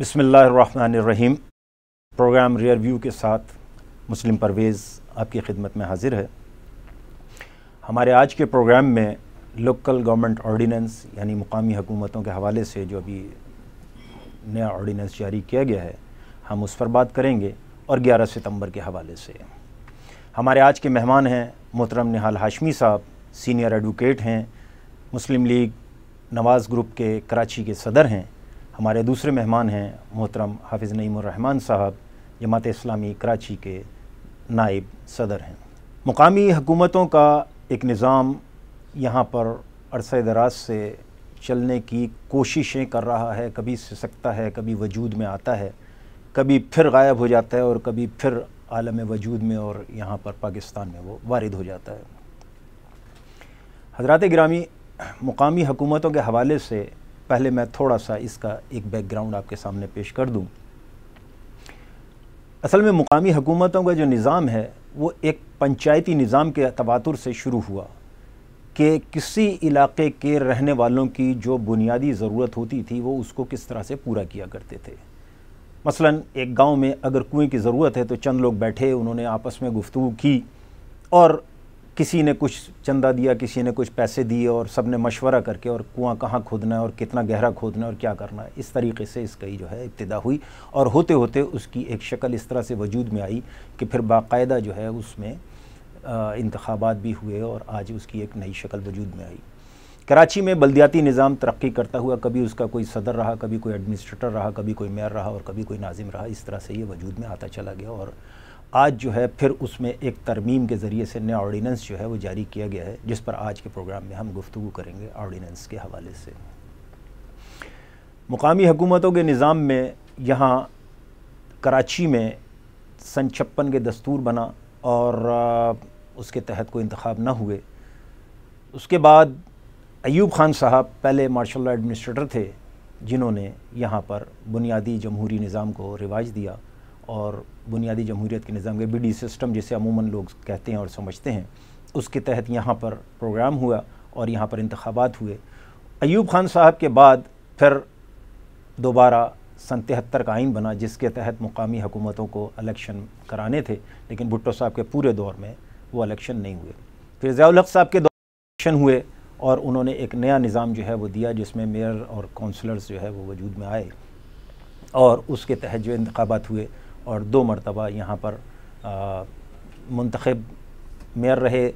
बसमीम programme rear view के साथ मुस्लिम परवेज़ आपकी खिदमत में हाजिर है हमारे आज के प्रोग्राम में लोकल गवर्नमेंट ऑर्डीनेंस यानी मुकामी हुकूमतों के हवाले से जो अभी नया ऑर्डीनेंस जारी किया गया है हम उस पर बात करेंगे और 11 सितंबर के हवाले से हमारे आज के मेहमान हैं मोहतरम निहाल हाशमी साहब सीनियर एडवोकेट हैं मुस्लिम लीग नवाज़ ग्रुप के कराची के सदर हैं हमारे दूसरे मेहमान हैं मोहतरम हाफिज़ नईमान साहब जमात इस्लामी कराची के नायब सदर हैं मुकामी हुकूमतों का एक निज़ाम यहाँ पर अरस दराज से चलने की कोशिशें कर रहा है कभी सकता है कभी वजूद में आता है कभी फिर गायब हो जाता है और कभी फिर आलम वजूद में और यहाँ पर पाकिस्तान में वो वारद हो जाता है हजरत ग्रामी मुकामी हुकूमतों के हवाले से पहले मैं थोड़ा सा इसका एक बैकग्राउंड आपके सामने पेश कर दूँ असल में मुकामी हुकूमतों का जो निज़ाम है वो एक पंचायती निज़ाम के तबातुर से शुरू हुआ कि किसी इलाके के रहने वालों की जो बुनियादी ज़रूरत होती थी वो उसको किस तरह से पूरा किया करते थे मसलन एक गांव में अगर कुएं की ज़रूरत है तो चंद लोग बैठे उन्होंने आपस में गुफ्तु की और किसी ने कुछ चंदा दिया किसी ने कुछ पैसे दिए और सब ने मशवरा करके और कुआं कहाँ खोदना है और कितना गहरा खोदना है और क्या करना है इस तरीके से इसकी जो है इब्तदा हुई और होते होते उसकी एक शक्ल इस तरह से वजूद में आई कि फिर बाकायदा जो है उसमें इंतबात भी हुए और आज उसकी एक नई शक्ल वजूद में आई कराची में बलदियाती निज़ाम तरक्की करता हुआ कभी उसका कोई सदर रहा कभी कोई एडमिनिस्ट्रेटर रहा कभी कोई मेयर रहा और कभी कोई नाजिम रहा इस तरह से ये वजूद में आता चला गया और आज जो है फिर उसमें एक तरमीम के ज़रिए से नया ऑर्डीनेंस जो है वो जारी किया गया है जिस पर आज के प्रोग्राम में हम गुफ्तु करेंगे ऑर्डीनेंस के हवाले से मुकामी हुकूमतों के निज़ाम में यहाँ कराची में सन छप्पन के दस्तूर बना और उसके तहत कोई इंतखब ना हुए उसके बाद अयूब खान साहब पहले मार्शल एडमिनिस्ट्रेटर थे जिन्होंने यहाँ पर बुनियादी जमहूरी निज़ाम को रिवाज दिया और बुनियादी जमहूरीत के निज़ाम के बी सिस्टम जिसे अमूमन लोग कहते हैं और समझते हैं उसके तहत यहाँ पर प्रोग्राम हुआ और यहाँ पर इंतबात हुए अयूब खान साहब के बाद फिर दोबारा सन तिहत्तर का आइन बना जिसके तहत मुकामी हुकूमतों को इलेक्शन कराने थे लेकिन भुट्टो साहब के पूरे दौर में वो इलेक्शन नहीं हुए फिर ज़ियाउल साहब के दौर इलेक्शन हुए और उन्होंने एक नया निज़ाम जो है वो दिया जिसमें मेयर और काउंसलर्स जो है वो वजूद में आए और उसके तहत जो इंतबात हुए और दो मरतबा यहाँ पर मंतखब मेयर रहे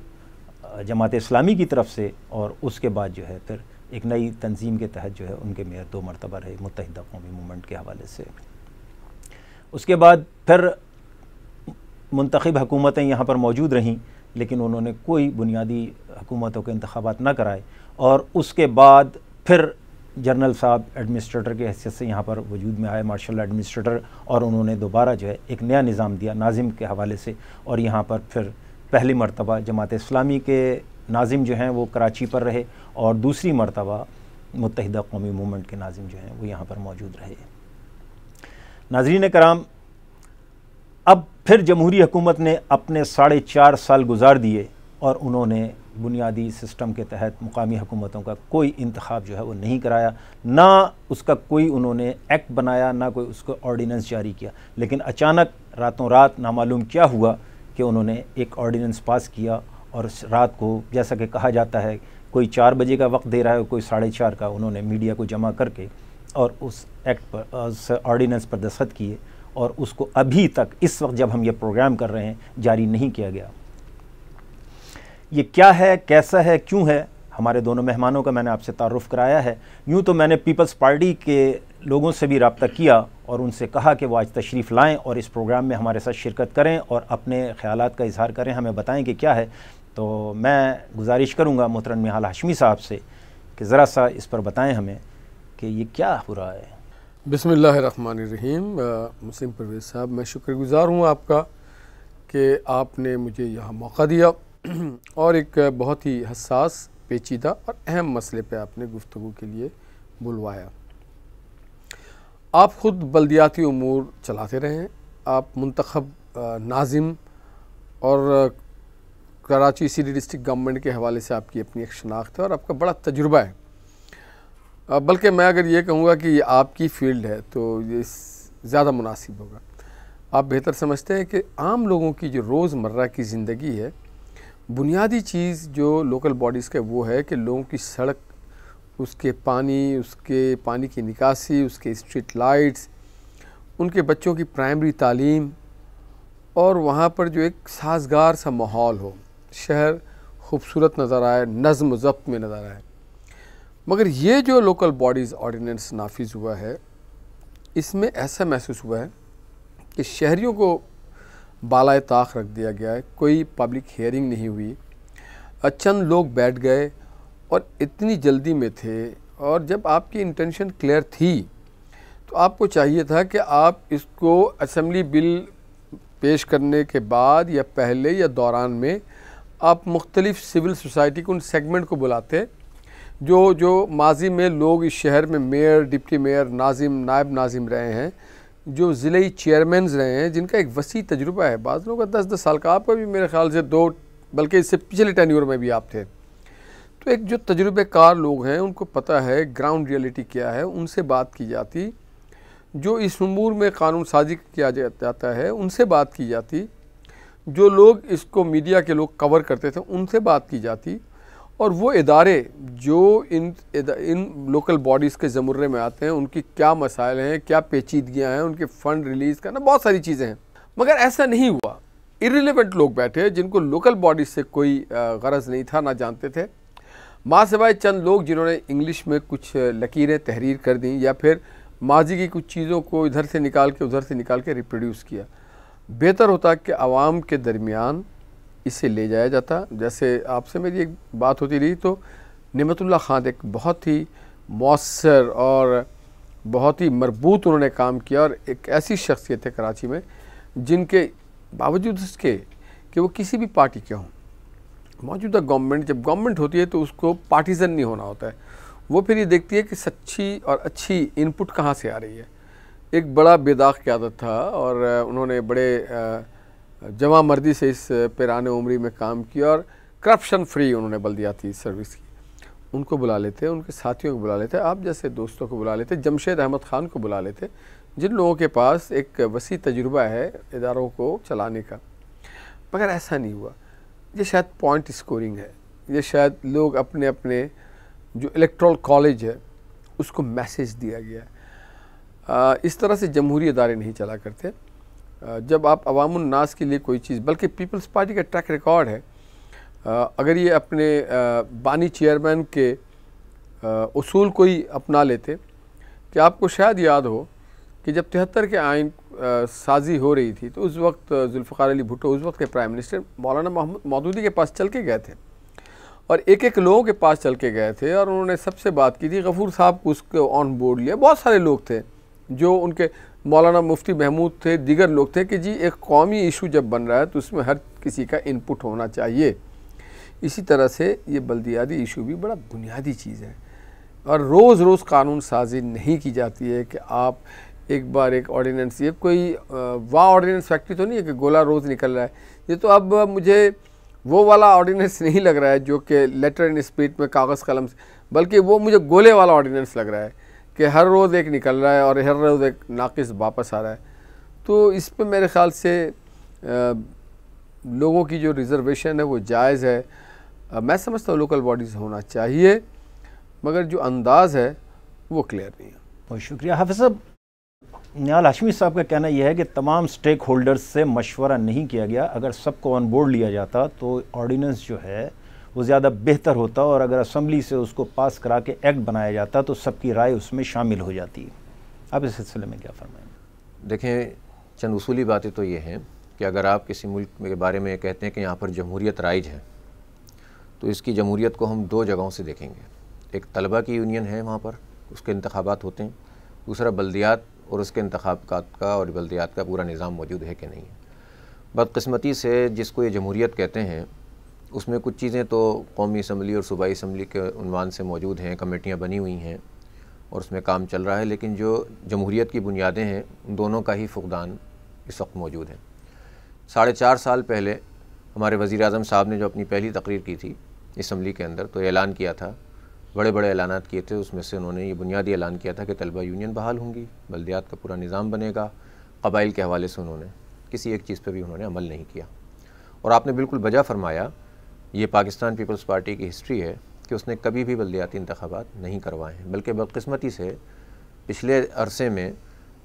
जमात इस्लामी की तरफ से और उसके बाद जो है फिर एक नई तंजीम के तहत जो है उनके मेयर दो मरतबा रहे मुतहद कौमी मूवमेंट के हवाले से उसके बाद फिर मंतखब हकूमतें यहाँ पर मौजूद रहीं लेकिन उन्होंने कोई बुनियादी हकूमतों के इंतबात ना कराए और उसके बाद फिर जनरल साहब एडमिनिस्ट्रेटर के हैसियत से यहाँ पर वजूद में आए मार्शल एडमिनिस्ट्रेटर और उन्होंने दोबारा जो है एक नया निज़ाम दिया नाजिम के हवाले से और यहाँ पर फिर पहली मरतबा जमात इस्लामी के नाजिम जो हैं वो कराची पर रहे और दूसरी मरतबा मुतहद कौमी मूवमेंट के नाजिम जो हैं वो यहाँ पर मौजूद रहे नाजरीन कराम अब फिर जमहूरी हुकूमत ने अपने साढ़े चार साल गुजार दिए और उन्होंने बुनियादी सिस्टम के तहत मुकामी हुकूमतों का कोई इंतखब जो है वो नहीं कराया ना उसका कोई उन्होंने एक्ट बनाया ना कोई उसको ऑर्डीनेंस जारी किया लेकिन अचानक रातों रात नामालूम क्या हुआ कि उन्होंने एक ऑर्डीनेंस पास किया और रात को जैसा कि कहा जाता है कोई चार बजे का वक्त दे रहा है कोई साढ़े चार का उन्होंने मीडिया को जमा करके और उस एक्ट पर उस ऑर्डीनेंस पर दस्तखत किए और उसको अभी तक इस वक्त जब हम ये प्रोग्राम कर रहे हैं जारी नहीं किया गया ये क्या है कैसा है क्यों है हमारे दोनों मेहमानों का मैंने आपसे तारुफ कराया है यूँ तो मैंने पीपल्स पार्टी के लोगों से भी रबता किया और उनसे कहा कि वो आज तशरीफ़ लाएँ और इस प्रोग्राम में हमारे साथ शिरकत करें और अपने ख्याल का इजहार करें हमें बताएँ कि क्या है तो मैं गुजारिश करूँगा मोहतरन मिहाल हाशमी साहब से कि ज़रा सा इस पर बताएँ हमें कि ये क्या हो रहा है बसमिल्ल रहीम मुस्लिम परवेज़ साहब मैं शुक्रगुज़ार हूँ आपका कि आपने मुझे यहाँ मौका दिया और एक बहुत ही हसास पेचीदा और अहम मसले पे आपने गुफ्तु के लिए बुलवाया आप ख़ुद बल्दियाती अमूर चलाते रहें आप मंतखब नाजिम और कराची सिटी डिस्ट्रिक्ट गवर्नमेंट के हवाले से आपकी अपनी एक शनाख्त है और आपका बड़ा तजुर्बा है बल्कि मैं अगर ये कहूँगा कि ये आपकी फ़ील्ड है तो ये ज़्यादा मुनासिब होगा आप बेहतर समझते हैं कि आम लोगों की जो रोज़मर्रा की ज़िंदगी है बुनियादी चीज़ जो लोकल बॉडीज़ का वो है कि लोगों की सड़क उसके पानी उसके पानी की निकासी उसके स्ट्रीट लाइट्स उनके बच्चों की प्राइमरी तालीम और वहाँ पर जो एक साजगार सा माहौल हो शहर खूबसूरत नज़र आए नज़म ज़ब्त में नज़र आए मगर ये जो लोकल बॉडीज़ ऑर्डीनेंस नाफिज हुआ है इसमें ऐसा महसूस हुआ है कि शहरीों को बालाए ताक रख दिया गया है कोई पब्लिक हेयरिंग नहीं हुई चंद लोग बैठ गए और इतनी जल्दी में थे और जब आपकी इंटेंशन क्लियर थी तो आपको चाहिए था कि आप इसको असम्बली बिल पेश करने के बाद या पहले या दौरान में आप मुख्तलिफ़ सिविल सोसाइटी के उन सेगमेंट को बुलाते जो जो माजी में लोग इस शहर में मेयर डिप्टी मेयर नाजिम नायब नाजिम रहे हैं जो ज़िले चेयरमैन रहे हैं जिनका एक वसी तजुर्बा है बाद लोगों का दस दस साल का आपका भी मेरे ख्याल से दो बल्कि इससे पिछले टेन्योर में भी आप थे तो एक जो तजुर्बेकार लोग हैं उनको पता है ग्राउंड रियलिटी क्या है उनसे बात की जाती जो इस अमूर में कानून साजी किया जाता है उनसे बात की जाती जो लोग इसको मीडिया के लोग कवर करते थे उनसे बात की जाती और वो इदारे जो इन इन लोकल बॉडीज़ के ज़मुर्रे में आते हैं उनकी क्या मसाइल हैं क्या पेचीदगियाँ हैं उनके फ़ंड रिलीज़ करना बहुत सारी चीज़ें हैं मगर ऐसा नहीं हुआ इरेलीवेंट लोग बैठे जिनको लोकल बॉडीज़ से कोई गरज नहीं था ना जानते थे माँ सिवाय चंद लोग जिन्होंने इंग्लिश में कुछ लकीरें तहरीर कर दी या फिर माजी की कुछ चीज़ों को इधर से निकाल के उधर से निकाल के रिप्रोड्यूस किया बेहतर होता कि आवाम के दरमियान इसे ले जाया जाता जैसे आपसे मेरी एक बात होती रही तो नमतुल्ला खान एक बहुत ही मौसर और बहुत ही मरबूत उन्होंने काम किया और एक ऐसी शख्सियत है कराची में जिनके बावजूद इसके कि वो किसी भी पार्टी के हों मौजूदा गवर्नमेंट जब गवर्नमेंट होती है तो उसको पार्टीज़न नहीं होना होता है वो फिर ये देखती है कि सच्ची और अच्छी इनपुट कहाँ से आ रही है एक बड़ा बेदाग की आदत था और उन्होंने बड़े आ, जमा मर्दी से इस पैरान उम्री में काम किया और करप्शन फ्री उन्होंने बल्दियाती सर्विस की उनको बुला लेते उनके साथियों को बुला लेते आप जैसे दोस्तों को बुला लेते जमशेद अहमद ख़ान को बुला लेते जिन लोगों के पास एक वसी तजुर्बा है इदारों को चलाने का मगर ऐसा नहीं हुआ ये शायद पॉइंट स्कोरिंग है ये शायद लोग अपने अपने जो इलेक्ट्रल कॉलेज है उसको मैसेज दिया गया है इस तरह से जमहूरी अदारे नहीं चला करते जब आप अवामनास के लिए कोई चीज़ बल्कि पीपल्स पार्टी का ट्रैक रिकॉर्ड है अगर ये अपने बानी चेयरमैन के उसूल को ही अपना लेते कि आपको शायद याद हो कि जब तिहत्तर के आइन साजी हो रही थी तो उस वक्त जुल्फ़ार अली भुट्टो उस वक्त के प्राइम मिनिस्टर मौलाना मोहम्मद मौदूदी के पास चल के गए थे और एक एक लोगों के पास चल के गए थे और उन्होंने सबसे बात की थी गफूर साहब को उसको ऑन बोर्ड लिया बहुत सारे लोग थे जो उनके मौलाना मुफ्ती महमूद थे दीगर लोग थे कि जी एक कौमी इशू जब बन रहा है तो उसमें हर किसी का इनपुट होना चाहिए इसी तरह से ये बल्दियाती इशू भी बड़ा बुनियादी चीज़ है और रोज़ रोज़ कानून साजी नहीं की जाती है कि आप एक बार एक ऑर्डीनेंस ये कोई वाह ऑर्डीनेंस फैक्ट्री तो नहीं है कि गोला रोज़ निकल रहा है ये तो अब मुझे वो वाला ऑर्डीनेंस नहीं लग रहा है जो कि लेटर एंड स्पीड में कागज़ कलम बल्कि वो मुझे गोले वाला ऑर्डीनेंस लग रहा है कि हर रोज़ एक निकल रहा है और हर रोज़ एक नाक़स वापस आ रहा है तो इस पर मेरे ख़्याल से आ, लोगों की जो रिज़र्वेशन है वो जायज़ है आ, मैं समझता हूँ लोकल बॉडीज़ होना चाहिए मगर जो अंदाज़ है वो क्लियर नहीं है बहुत शुक्रिया हाफि साहब न्याल हाशमी साहब का कहना यह है कि तमाम स्टेक होल्डर्स से मशवरा नहीं किया गया अगर सबको ऑन बोर्ड लिया जाता तो ऑर्डीनेंस जो है वो ज़्यादा बेहतर होता और अगर असम्बली से उसको पास करा के एक्ट बनाया जाता तो सबकी राय उसमें शामिल हो जाती आप इस सिलसिले में क्या फरमाएँ देखें चंद उसूली बातें तो ये हैं कि अगर आप किसी मुल्क के बारे में कहते हैं कि यहाँ पर जमहूरियत राइज है तो इसकी जमहूरीत को हम दो जगहों से देखेंगे एक तलबा की यूनियन है वहाँ पर उसके इंतबात होते हैं दूसरा बल्दियात और उसके इंतबात का और बल्दियात का पूरा निज़ाम मौजूद है कि नहीं है बदकस्मती से जिसको ये जमहूरियत कहते हैं उसमें कुछ चीज़ें तो कौमी इसम्बली और सूबाई इसम्बली के उनवान से मौजूद हैं कमेटियाँ बनी हुई हैं और उसमें काम चल रहा है लेकिन जो जमहूरीत की बुनियादें हैं उन दोनों का ही फुकदान इस वक्त मौजूद है साढ़े चार साल पहले हमारे वज़ी अजम साहब ने जो अपनी पहली तकरीर की थी इसम्बली के अंदर तो ऐलान किया था बड़े बड़े ऐलान किए थे उसमें से उन्होंने ये बुनियादी ऐलान किया था कि तलबा यूनियन बहाल होंगी बल्दियात का पूरा निज़ाम बनेगा कबाइल के हवाले से उन्होंने किसी एक चीज़ पर भी उन्होंने अमल नहीं किया और आपने बिल्कुल बजा फरमाया ये पाकिस्तान पीपल्स पार्टी की हिस्ट्री है कि उसने कभी भी बलदियाती इंतबात नहीं करवाए हैं बल्कि बदकस्मती से पिछले अरसे में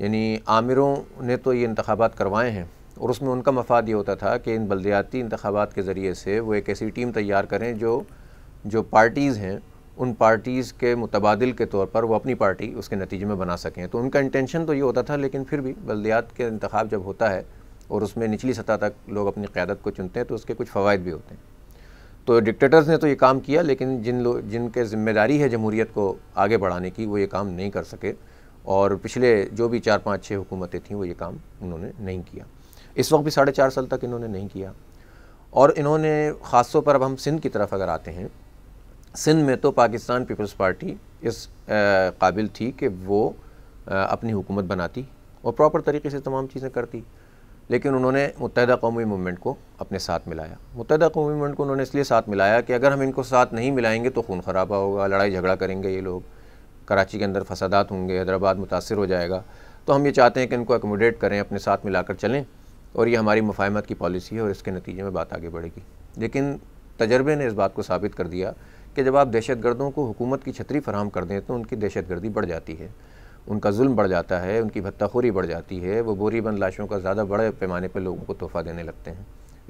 यानी आमिरों ने तो ये इंतबात करवाए हैं और उसमें उनका मफाद ये होता था कि इन बलदियाती इंतबात के ज़रिए से वो एक ऐसी टीम तैयार करें जो जो पार्टीज़ हैं उन पार्टीज़ के मुतबादल के तौर पर वो अपनी पार्टी उसके नतीजे में बना सकें तो उनका इंटेंशन तो ये होता था लेकिन फिर भी बलदियात के इंतब जब होता है और उसमें निचली सतह तक लोग अपनी क़्यादत को चुनते हैं तो उसके कुछ फ़वाद भी होते हैं तो डिक्टेटर्स ने तो ये काम किया लेकिन जिन लोग जिनके जिम्मेदारी है जमहूरीत को आगे बढ़ाने की वो ये काम नहीं कर सके और पिछले जो भी चार पाँच छः हुकूमतें थीं वो ये काम उन्होंने नहीं किया इस वक्त भी साढ़े चार साल तक इन्होंने नहीं किया और इन्होंने ख़ास तौर पर अब हम सिंध की तरफ अगर आते हैं सिंध में तो पाकिस्तान पीपल्स पार्टी इस काबिल थी कि वो अपनी हुकूमत बनाती और प्रॉपर तरीके से तमाम चीज़ें करती लेकिन उन्होंने मुतहदा कौमी मूवमेंट को अपने साथ मिलाया मुतहदा कौमी मूवमेंट को उन्होंने इसलिए साथ मिलाया कि अगर हम इनको साथ नहीं मिलाएंगे तो खून खराबा होगा लड़ाई झगड़ा करेंगे ये लोग कराची के अंदर फसादात होंगे हैदराबाद मुतासर हो जाएगा तो हम ये चाहते हैं कि इनको एकोमोडेट करें अपने साथ मिलाकर चलें और ये हमारी मुफाहमत की पॉलिसी है और इसके नतीजे में बात आगे बढ़ेगी लेकिन तजर्बे ने इस बात को साबित कर दिया कि जब आप दहशत गर्दों को हुकूमत की छतरी फराम कर दें तो उनकी दहशत गर्दी बढ़ जाती है उनका जुल्म बढ़ जाता है उनकी भत्ताखोरी बढ़ जाती है वो बोरी बंद लाशों का ज़्यादा बड़े पैमाने पर लोगों को तोहफ़ा देने लगते हैं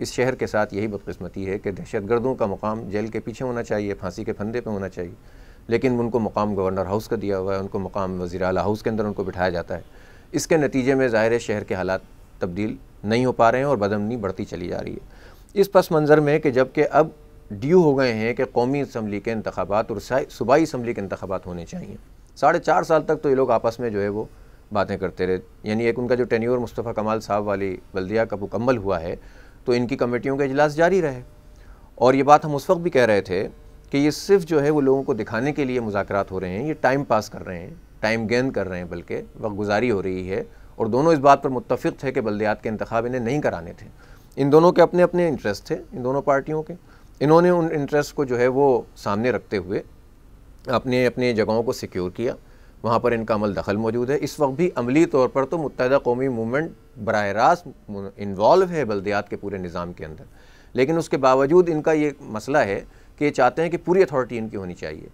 इस शहर के साथ यही बदकस्मती है कि दहशत गर्दों का मुकाम जेल के पीछे होना चाहिए फांसी के फंदे पर होना चाहिए लेकिन उनको मुकाम गवर्नर हाउस का दिया हुआ है उनको मुकाम वजी अला हाउस के अंदर उनको बिठाया जाता है इसके नतीजे में ज़ाहिर शहर के हालात तब्दील नहीं हो पा रहे हैं और बदमनी बढ़ती चली जा रही है इस पस मंज़र में कि जबकि अब ड्यू हो गए हैं कि कौमी इसम्बली के इंतबात और सूबाई इसम्बली के इंतबात होने चाहिए साढ़े चार साल तक तो ये लोग आपस में जो है वो बातें करते रहे यानी एक उनका जो टेन्यूर मुस्तफ़ा कमाल साहब वाली बल्दिया का मुकम्मल हुआ है तो इनकी कमेटियों का इजलास जारी रहे और ये बात हम उस वक्त भी कह रहे थे कि ये सिर्फ जो है वो लोगों को दिखाने के लिए मुजाकर हो रहे हैं ये टाइम पास कर रहे हैं टाइम गेंद कर रहे हैं बल्कि वक्त गुजारी हो रही है और दोनों इस बात पर मुतफ़ थे कि बल्दियात के इंतब इन्हें नहीं कराने थे इन दोनों के अपने अपने इंटरेस्ट थे इन दोनों पार्टियों के इन्होंने उन इंटरेस्ट को जो है वो सामने रखते हुए अपने अपने जगहों को सिक्योर किया वहाँ पर इनका अमल दखल मौजूद है इस वक्त भी अमली तौर पर तो मुतहद कौमी मूवमेंट बरह रास्त इन्वॉल्व है बल्दियात के पूरे निज़ाम के अंदर लेकिन उसके बावजूद इनका ये मसला है कि ये चाहते हैं कि पूरी अथॉरिटी इनकी होनी चाहिए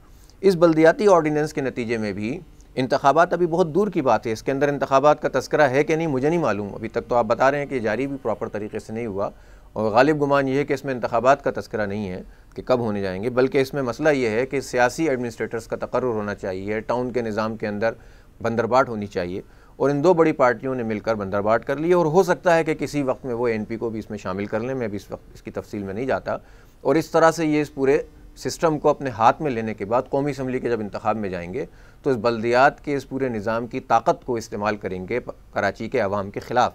इस बल्दियाती ऑर्डीनेंस के नतीजे में भी इंतबात अभी बहुत दूर की बात है इसके अंदर इंतबात का तस्करा है कि नहीं मुझे नहीं मालूम अभी तक तो आप बता रहे हैं कि जारी भी प्रॉपर तरीके से नहीं हुआ और गालिब गुमान ये है कि इसमें इंतबात का तस्करा नहीं है कि कब होने जाएंगे बल्कि इसमें मसला ये है कि सियासी एडमिनिस्ट्रेटर्स का तकर होना चाहिए टाउन के निज़ाम के अंदर बंदरबाट होनी चाहिए और इन दो बड़ी पार्टियों ने मिलकर बंदरबाट कर लिया और हो सकता है कि किसी वक्त में वो एन पी को भी इसमें शामिल कर लें मैं भी इस वक्त इसकी तफसील में नहीं जाता और इस तरह से ये इस पूरे सिस्टम को अपने हाथ में लेने के बाद कौमी असम्बली के जब इंतब में जाएंगे तो इस बल्दियात के इस पूरे निज़ाम की ताकत को इस्तेमाल करेंगे कराची के आवाम के ख़िलाफ़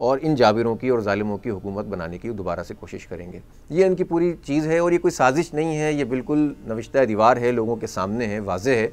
और इन जाबिरों की और ालिमों की हुकूमत बनाने की दोबारा से कोशिश करेंगे ये इनकी पूरी चीज़ है और ये कोई साजिश नहीं है ये बिल्कुल नविश्ता दीवार है लोगों के सामने है वाजह है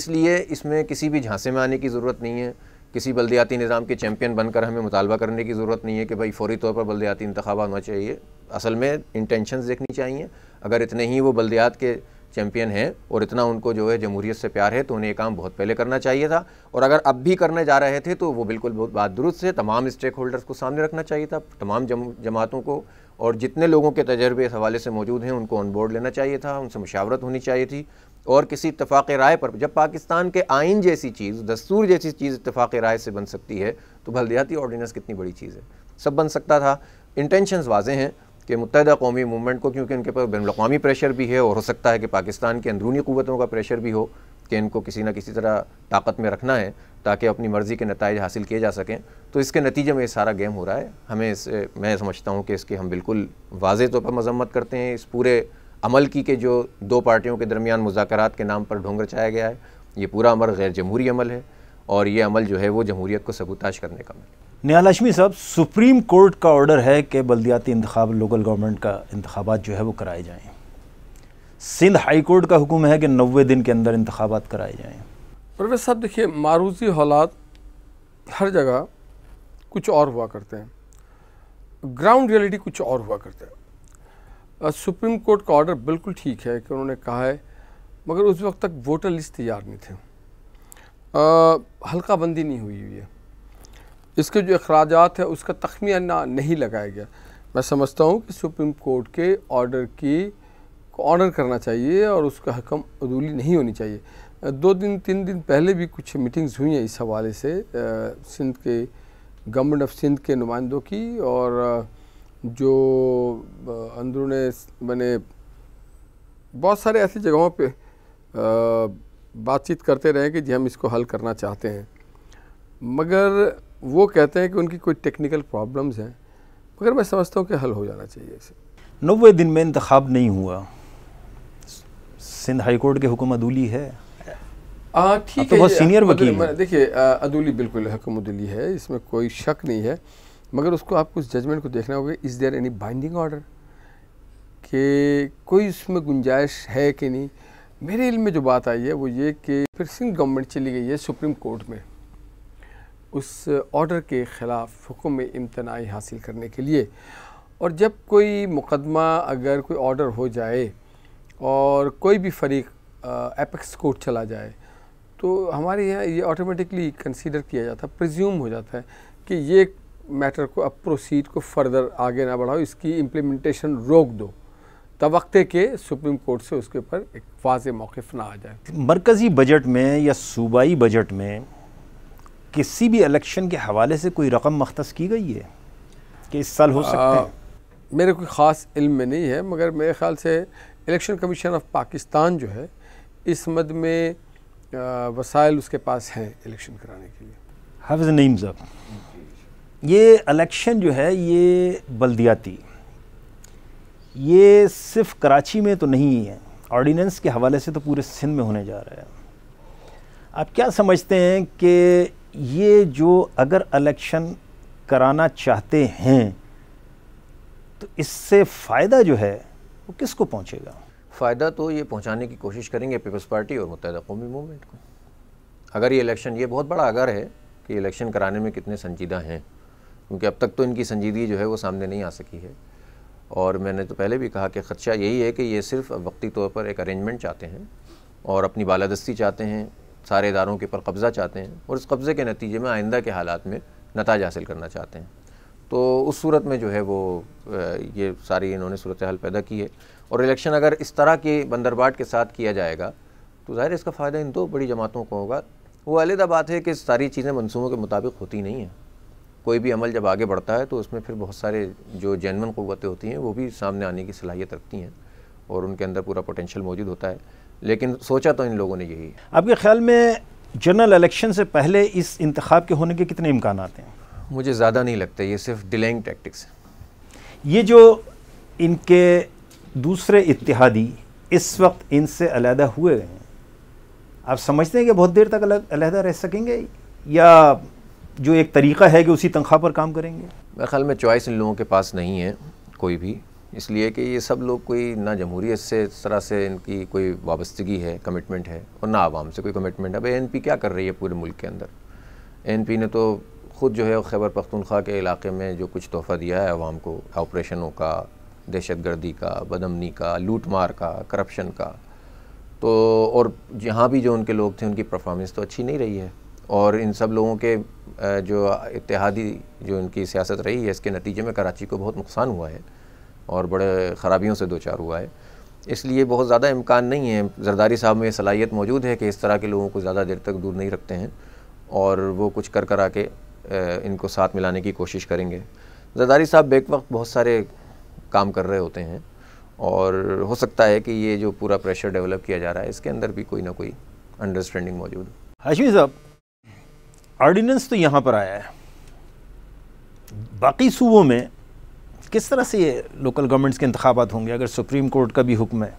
इसलिए इसमें किसी भी झांसे में आने की ज़रूरत नहीं है किसी बलदियाती निज़ाम के चैम्पियन बनकर हमें मुतालबा करने की ज़रूरत नहीं है कि भाई फौरी तौर पर बलदियाती इंतबा होना चाहिए असल में इंटेंशन देखनी चाहिए अगर इतने ही वो बलदियात के चैम्पियन हैं और इतना उनको जो है जमहूरियत से प्यार है तो उन्हें ये काम बहुत पहले करना चाहिए था और अगर अब भी करने जा रहे थे तो वो बिल्कुल बहुत बात दुरुस्त है तमाम स्टेक होल्डर्स को सामने रखना चाहिए था तमाम जम, जमातों को और जितने लोगों के तजर्बे इस हवाले से मौजूद हैं उनको ऑन बोर्ड लेना चाहिए था उनसे मुशावरत होनी चाहिए थी और किसी इतफ़ाक़ राय पर जब पाकिस्तान के आइन जैसी चीज़ दस्तूर जैसी चीज़ इतफ़ाक़ राय से बन सकती है तो भलदियाती ऑर्डीनेंस कितनी बड़ी चीज़ है सब बन सकता था इंटेंशनस वाजे हैं कि मुतहदा कौमी मूवमेंट को क्योंकि उनके पास बैन अवी प्रेशर भी है और हो सकता है कि पाकिस्तान की अंदरूनी क़वतों का प्रेशर भी हो कि इनको किसी ना किसी तरह ताकत में रखना है ताकि अपनी मर्ज़ी के नतज हासिल किए जा सकें तो इसके नतीजे में ये सारा गेम हो रहा है हमें इस मैं समझता हूँ कि इसकी हम बिल्कुल वाजे तौर पर मजम्मत करते हैं इस पूरे अमल की के जो दो पार्टियों के दरमियान मुजाकर के नाम पर ढोंग रचाया गया है ये पूरा अमल गैर जमहूरी अमल है और ये अमल जो है वो जमहूरीत को सबूताश करने का अमल है लक्ष्मी साहब सुप्रीम कोर्ट का ऑर्डर है कि बल्दियाती इंतब लोकल गवर्नमेंट का इंतबात जो है वो कराए जाएँ सिंध हाई कोर्ट का हुक्म है कि नबे दिन के अंदर इंतबात कराए जाएँ परवेज साहब देखिए मारूजी हालात हर जगह कुछ और हुआ करते हैं ग्राउंड रियलिटी कुछ और हुआ करते हैं सुप्रीम कोर्ट का ऑर्डर बिल्कुल ठीक है कि उन्होंने कहा है मगर उस वक्त तक वोटर लिस्ट तैयार नहीं थे हल्का बंदी नहीं हुई हुई है इसके जो अखराज है उसका तखमिया ना नहीं लगाया गया मैं समझता हूँ कि सुप्रीम कोर्ट के ऑर्डर की ऑर्डर करना चाहिए और उसका हकम अदूली नहीं होनी चाहिए दो दिन तीन दिन पहले भी कुछ मीटिंग्स हुई हैं इस हवाले से सिंध के गवर्नमेंट ऑफ सिंध के नुमाइंदों की और जो अंदरून मैंने बहुत सारे ऐसी जगहों पे बातचीत करते रहे कि जी हम इसको हल करना चाहते हैं मगर वो कहते हैं कि उनकी कोई टेक्निकल प्रॉब्लम्स हैं मगर मैं समझता हूँ कि हल हो जाना चाहिए इसे नबे दिन में इंतखब नहीं हुआ सिंध हाई कोर्ट के हुक्म अदूली है ठीक तो है सीनियर वकील देखिए अदूली बिल्कुल हुक्म अदूली है इसमें कोई शक नहीं है मगर उसको आपको उस जजमेंट को देखना होगा is there any binding order कि कोई उसमें गुंजाइश है कि नहीं मेरे इल में जो बात आई है वो ये कि फिर सिंध गवर्नमेंट चली गई है सुप्रीम कोर्ट में उस ऑर्डर के ख़िलाफ़ हुक्म इम्तनाई हासिल करने के लिए और जब कोई मुकदमा अगर कोई ऑर्डर हो जाए और कोई भी फरीक एपेक्स कोर्ट चला जाए तो हमारे यहाँ ये ऑटोमेटिकली कंसीडर किया जाता है प्रज्यूम हो जाता है कि ये मैटर को अब प्रोसीड को फर्दर आगे ना बढ़ाओ इसकी इम्प्लीमेंटेशन रोक दो तवक्ते के सुप्रीम कोर्ट से उसके ऊपर एक वाज मौक़ ना आ जाए मरकज़ी बजट में या सूबाई बजट में किसी भी इलेक्शन के हवाले से कोई रकम मख्तस की गई है कि इस साल हो सकता है मेरे कोई ख़ास इल्म में नहीं है मगर मेरे ख्याल से इलेक्शन कमीशन ऑफ पाकिस्तान जो है इस मद में वसाइल उसके पास हैं इलेक्शन कराने के लिए हफ्ज नईम साहब ये इलेक्शन जो है ये बल्दियाती ये सिर्फ कराची में तो नहीं है ऑर्डीनेंस के हवाले से तो पूरे सिंध में होने जा रहा है आप क्या समझते हैं कि ये जो अगर इलेक्शन कराना चाहते हैं तो इससे फ़ायदा जो है वो किसको पहुँचेगा फ़ायदा तो ये पहुँचाने की कोशिश करेंगे पीपल्स पार्टी और मुतहद कौमी मूवमेंट को अगर ये इलेक्शन ये बहुत बड़ा अगर है कि इलेक्शन कराने में कितने संजीदा हैं क्योंकि अब तक तो इनकी संजीदगी जो है वो सामने नहीं आ सकी है और मैंने तो पहले भी कहा कि ख़दशा यही है कि ये सिर्फ वक्ती तौर पर एक अरेंजमेंट चाहते हैं और अपनी बालादस्ती चाहते हैं सारे इदारों के ऊपर कब्ज़ा चाहते हैं और उस कब्ज़े के नतीजे में आइंदा के हालात में नतज हासिल करना चाहते हैं तो उस सूरत में जो है वो ये सारी इन्होंने सूरत हाल पैदा की है और इलेक्शन अगर इस तरह के बंदरबाट के साथ किया जाएगा तो ज़ाहिर इसका फ़ायदा इन दो बड़ी जमातों को होगा वो अलहदा बात है कि सारी चीज़ें मनसूबों के मुताबिक होती नहीं हैं कोई भी अमल जब आगे बढ़ता है तो उसमें फिर बहुत सारे जो जैनमन क़वतें होती हैं वो भी सामने आने की सलाहियत रखती हैं और उनके अंदर पूरा पोटेंशल मौजूद होता है लेकिन सोचा तो इन लोगों ने यही आपके ख्याल में जनरल इलेक्शन से पहले इस इंतखब के होने के कितने इम्कान हैं मुझे ज़्यादा नहीं लगता ये सिर्फ डिलेइंग टैक्टिक्स हैं ये जो इनके दूसरे इतिहादी इस वक्त इनसे अलहदा हुए हैं आप समझते हैं कि बहुत देर तक अलग अलहदा रह सकेंगे या जो एक तरीक़ा है कि उसी तनख्वाह पर काम करेंगे मेरे ख्याल में चॉइस इन लोगों के पास नहीं है कोई भी इसलिए कि ये सब लोग कोई ना जमहूरीत से इस तरह से इनकी कोई वाबस्तगी है कमिटमेंट है और ना आवाम से कोई कमिटमेंट है भाई एन पी क्या कर रही है पूरे मुल्क के अंदर एन पी ने तो ख़ुद जो है खैबर पख्तनख्वा के इलाके में जो कुछ तोहफ़ा दिया है आवाम को ऑपरेशनों का दहशत गर्दी का बदमनी का लूट मार का करप्शन का तो और जहाँ भी जो उनके लोग थे उनकी परफॉर्मेंस तो अच्छी नहीं रही है और इन सब लोगों के जो इतिहादी जो इनकी सियासत रही है इसके नतीजे में कराची को बहुत नुकसान हुआ है और बड़े ख़राबियों से दो चार हुआ है इसलिए बहुत ज़्यादा इम्कान नहीं है जरदारी साहब में सलाहियत मौजूद है कि इस तरह के लोगों को ज़्यादा देर तक दूर नहीं रखते हैं और वो कुछ कर कर आके इनको साथ मिलाने की कोशिश करेंगे जरदारी साहब बेक वक्त बहुत सारे काम कर रहे होते हैं और हो सकता है कि ये जो पूरा प्रेशर डेवलप किया जा रहा है इसके अंदर भी कोई ना कोई अंडरस्टैंडिंग मौजूद हाशमी साहब आर्डिनेंस तो यहाँ पर आया है बाकी सूबों में किस तरह से ये लोकल गवर्नमेंट्स के इंतबात होंगे अगर सुप्रीम कोर्ट का भी हुक्म है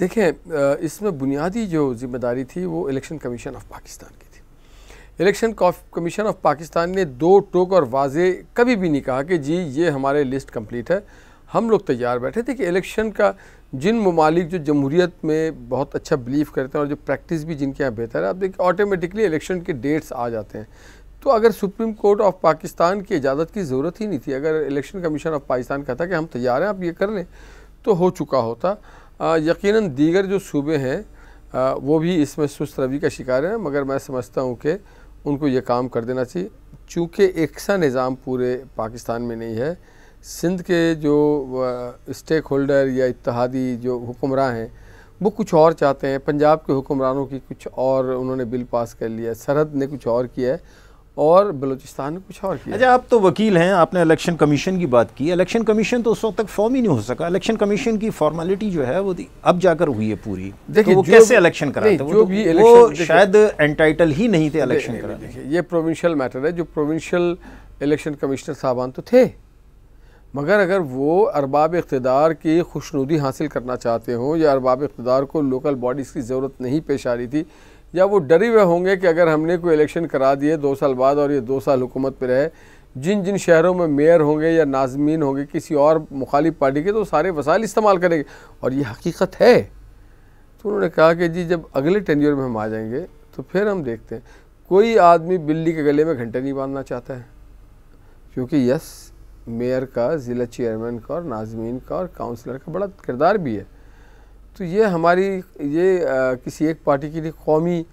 देखें इसमें बुनियादी जो जिम्मेदारी थी वो इलेक्शन कमीशन ऑफ पाकिस्तान की थी इलेक्शन कमीशन ऑफ पाकिस्तान ने दो टोक और वाजे कभी भी नहीं कहा कि जी ये हमारे लिस्ट कम्प्लीट है हम लोग तैयार बैठे थे कि इलेक्शन का जिन ममालिक जो जमहूरीत में बहुत अच्छा बिलीव करते हैं और जो प्रैक्टिस भी जिनके यहाँ बेहतर है आप देखिए ऑटोमेटिकली इलेक्शन के डेट्स आ जाते हैं तो अगर सुप्रीम कोर्ट ऑफ पाकिस्तान की इजाज़त की ज़रूरत ही नहीं थी अगर इलेक्शन कमीशन ऑफ पाकिस्तान कहता कि हम तैयार हैं आप ये कर लें तो हो चुका होता यकीन दीगर जो सूबे हैं आ, वो भी इसमें सुस्त रवि का शिकार हैं मगर मैं समझता हूँ कि उनको ये काम कर देना चाहिए चूँकि एक सा निज़ाम पूरे पाकिस्तान में नहीं है सिंध के जो स्टेक होल्डर या इतिहादी जो हुक्मरान हैं वो कुछ और चाहते हैं पंजाब के हुक्मरानों की कुछ और उन्होंने बिल पास कर लिया है सरहद ने कुछ और किया है और बलूचिस्तान ने कुछ और किया अच्छा आप तो वकील हैं आपने इलेक्शन कमीशन की बात की इलेक्शन कमीशन तो उस वक्त तक फॉर्म ही नहीं हो सका इलेक्शन कमीशन की फॉर्मेलिटी जो है वो अब जाकर हुई है पूरी देखिए तो वो कैसे इलेक्शन कराते वो, जो तो भी वो शायद एंटाइटल ही नहीं थे इलेक्शन कराने देखिए ये प्रोविंशियल मैटर है जो प्रोविंशियल इलेक्शन कमिश्नर साहबान तो थे मगर अगर वो अरबाब इकतदार की खुशनुदी हासिल करना चाहते हों या अरबाब इकतदार को लोकल बॉडीज़ की ज़रूरत नहीं पेश आ रही थी या वो डरे हुए होंगे कि अगर हमने कोई इलेक्शन करा दिए दो साल बाद और ये दो साल हुकूमत पर रहे जिन जिन शहरों में मेयर होंगे या नाजमीन होंगे किसी और मुखालिफ पार्टी के तो सारे वसाइल इस्तेमाल करेंगे और ये हकीकत है तो उन्होंने कहा कि जी जब अगले टेन्योर में हम आ जाएंगे तो फिर हम देखते हैं कोई आदमी बिल्ली के गले में घंटे नहीं बांधना चाहता है क्योंकि यस मेयर का ज़िला चेयरमैन का और नाजमीन का और काउंसलर का बड़ा किरदार भी है तो ये हमारी ये आ, किसी एक पार्टी के लिए कौमी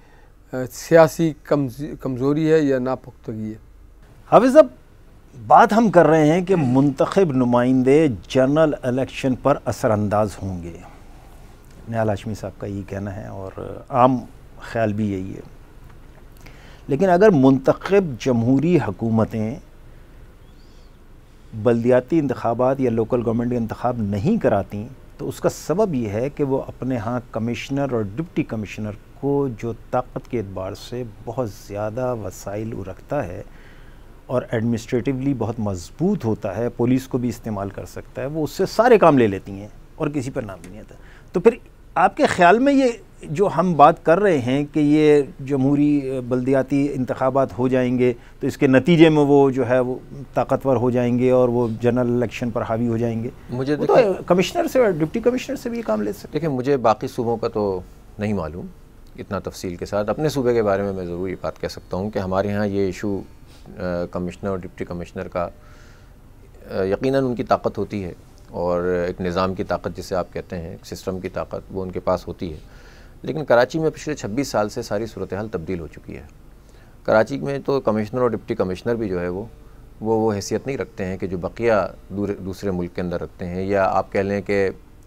सियासी कमज़ोरी है या नापुख्तगी है हाफिज़ अब बात हम कर रहे हैं कि मंतखब नुमाइंदे जनरल इलेक्शन पर असरानंदाज होंगे नयाल हाशमी साहब का यही कहना है और आम ख्याल भी यही है लेकिन अगर मंतखब जमहूरी हकूमतें बलदियाती इंतबात या लोकल गवर्नमेंट के इंतखब नहीं कराती तो उसका सबब यह है कि वो अपने यहाँ कमिश्नर और डिप्टी कमिश्नर को जो ताकत के अतबार से बहुत ज़्यादा वसाइल रखता है और एडमिनिस्ट्रेटिवली बहुत मजबूत होता है पुलिस को भी इस्तेमाल कर सकता है वो उससे सारे काम ले लेती हैं और किसी पर नाम नहीं आता तो फिर आपके ख्याल में ये जो हम बात कर रहे हैं कि ये जमहूरी बलदियाती इंतबात हो जाएंगे तो इसके नतीजे में वो जो है वो ताकतवर हो जाएंगे और वो जनरल इलेक्शन पर हावी हो जाएंगे मुझे तो कमिश्नर से डिप्टी कमिश्नर से भी ये काम ले सकते देखिए मुझे बाकी सूबों का तो नहीं मालूम इतना तफसील के साथ अपने सूबे के बारे में मैं ज़रूर ये बात कह सकता हूँ कि हमारे यहाँ ये इशू कमिश्नर और डिप्टी कमिश्नर का यकीन उनकी ताकत होती है और एक निज़ाम की ताकत जिसे आप कहते हैं सिस्टम की ताकत वो उनके पास होती है लेकिन कराची में पिछले 26 साल से सारी सूरत हाल तब्दील हो चुकी है कराची में तो कमिश्नर और डिप्टी कमिश्नर भी जो है वो वो वो हैसियत नहीं रखते हैं कि जो बकिया दूसरे मुल्क के अंदर रखते हैं या आप कह लें कि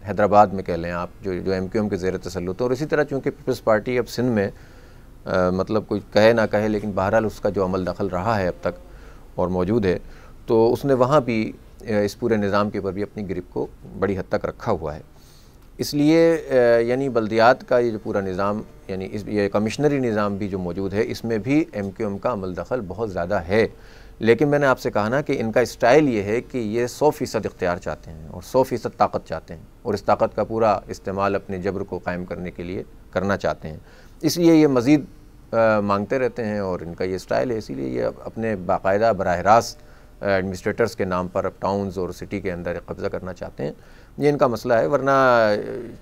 हैदराबाद में कह लें आप जो जो एम क्यू एम के जेर तसलुत और इसी तरह चूँकि पीपल्स पार्टी अब सिंध में आ, मतलब कोई कहे ना कहे लेकिन बहरहाल उसका जो अमल दखल रहा है अब तक और मौजूद है तो उसने वहाँ भी इस पूरे निज़ाम के ऊपर भी अपनी ग्रिप को बड़ी हद तक रखा हुआ है इसलिए यानी बल्दियात का ये जो पूरा निज़ाम यानी इस ये कमिश्नरी निज़ाम भी जो मौजूद है इसमें भी एम क्यू एम का अमल दखल बहुत ज़्यादा है लेकिन मैंने आपसे कहा ना कि इनका स्टाइल ये है कि ये सौ फ़ीसद इख्तियार चाहते हैं और सौ फ़ीसद ताकत चाहते हैं और इस ताकत का पूरा इस्तेमाल अपने जबर को कायम करने के लिए करना चाहते हैं इसलिए ये मज़ीद मांगते रहते हैं और इनका ये स्टाइल है इसीलिए ये अपने बाकायदा बरह रास्त एडमिनिस्ट्रेटर्स के नाम पर अब टाउन्स और सिटी के अंदर कब्ज़ा करना चाहते हैं ये इनका मसला है वरना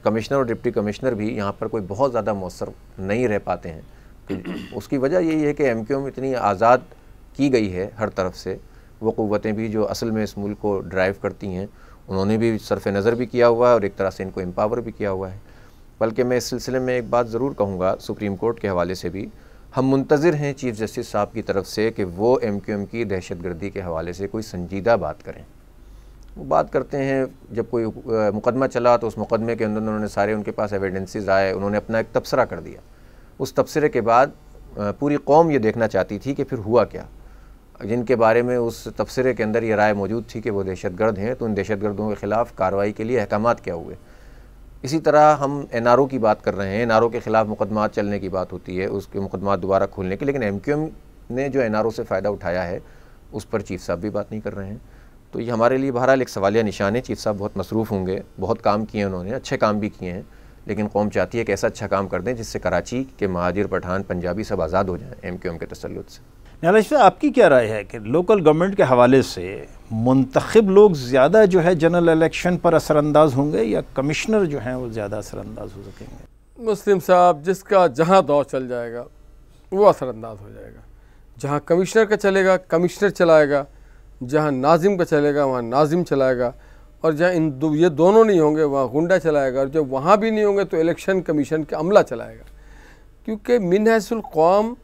कमिश्नर और डिप्टी कमिश्नर भी यहाँ पर कोई बहुत ज़्यादा मौसर नहीं रह पाते हैं तो उसकी वजह यही है कि एम क्यू इतनी आज़ाद की गई है हर तरफ से वो क़वतें भी जो असल में इस मुल्क को ड्राइव करती हैं उन्होंने भी सरफ नज़र भी किया हुआ है और एक तरह से इनको एम्पावर भी किया हुआ है बल्कि मैं इस सिलसिले में एक बात ज़रूर कहूँगा सुप्रीम कोर्ट के हवाले से भी हम मुंतज़र हैं चीफ़ जस्टिस साहब की तरफ से कि वो एम क्यू एम की दहशत गर्दी के हवाले से कोई संजीदा बात करें वो बात करते हैं जब कोई मुकदमा चला तो उस मुकदमे के अंदर उन्होंने सारे उनके पास एविडेंसेस आए उन्होंने अपना एक तबसरा कर दिया उस तबसरे के बाद पूरी कौम ये देखना चाहती थी कि फिर हुआ क्या जिनके बारे में उस तबसरे के अंदर ये राय मौजूद थी कि वो दहशत गर्द हैं तो उन दहशत गर्दों के ख़िलाफ़ कार्रवाई के लिए अहकाम क्या हुए इसी तरह हम एन आर ओ की बात कर रहे हैं एन आर ओ के ख़िलाफ़ मुकदमा चलने की बात होती है उसके मुकदमा दोबारा खोलने के लेकिन एम क्यू एम ने जो एन आर ओ से फ़ायदा उठाया है उस पर चीफ साहब भी बात नहीं कर रहे हैं तो ये हमारे लिए बहरहाल एक सवालिया निशान है चीफ साहब बहुत मसरूफ़ होंगे बहुत काम किए हैं उन्होंने अच्छे काम भी किए हैं लेकिन कौम चाहती है कि ऐसा अच्छा काम कर दें जिससे कराची के महाजिर पठान पंजाबी सब आज़ाद हो जाएँ एम क्यू एम के तसलुत से नालेश आपकी क्या राय है कि लोकल गवर्नमेंट के हवाले से मंतखब लोग ज़्यादा जो है जनरल इलेक्शन पर असरानंदाज होंगे या कमिश्नर जो हैं वो ज़्यादा असरानंदाज हो सकेंगे मुस्लिम साहब जिसका जहाँ दौर चल जाएगा वो असरानंदाज हो जाएगा जहाँ कमिश्नर का चलेगा कमिश्नर चलाएगा जहाँ नाजिम का चलेगा वहाँ नाजिम चलाएगा और जहाँ इन दो ये दोनों नहीं होंगे वहाँ गुंडा चलाएगा और जब वहाँ भी नहीं होंगे तो इलेक्शन कमीशन का अमला चलाएगा क्योंकि मिनहसुलकौम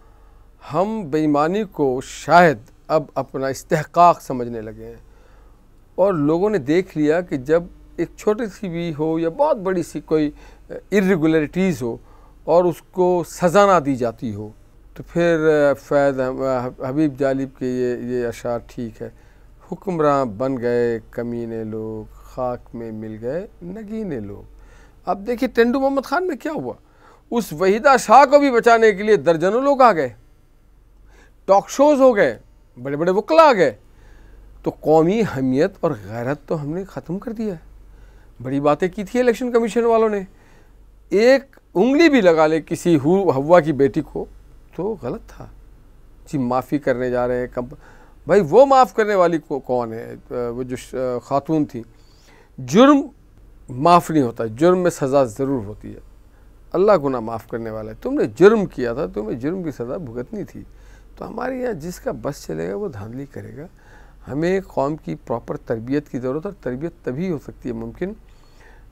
हम बेईमानी को शायद अब अपना इस्तेहकाक समझने लगे हैं और लोगों ने देख लिया कि जब एक छोटी सी भी हो या बहुत बड़ी सी कोई इरेगुलरिटीज़ हो और उसको सज़ा ना दी जाती हो तो फिर फैज़ हबीब जालिब के ये ये अशार ठीक है हुक्मरान बन गए कमीने लोग खाक में मिल गए नगीने लोग अब देखिए टेंडू मोहम्मद ख़ान में क्या हुआ उस वहीदा शाह को भी बचाने के लिए दर्जनों लोग आ गए टॉक शोज़ हो गए बड़े बड़े वकला आ गए तो कौमी अहमियत और गैरत तो हमने ख़त्म कर दिया है बड़ी बातें की थी इलेक्शन कमीशन वालों ने एक उंगली भी लगा ले किसी हुआ की बेटी को तो गलत था जी माफ़ी करने जा रहे हैं कम भाई वो माफ़ करने वाली को कौन है वो जो खातून थी जुर्म माफ़ नहीं होता जुर्म में सज़ा ज़रूर होती है अल्लाह गुना माफ़ करने वाला है तुमने जुर्म किया था तुम्हें जुर्म की सज़ा भुगतनी थी तो हमारे यहाँ जिसका बस चलेगा वो धांधली करेगा हमें कौम की प्रॉपर तरबियत की ज़रूरत और तरबियत तभी हो सकती है मुमकिन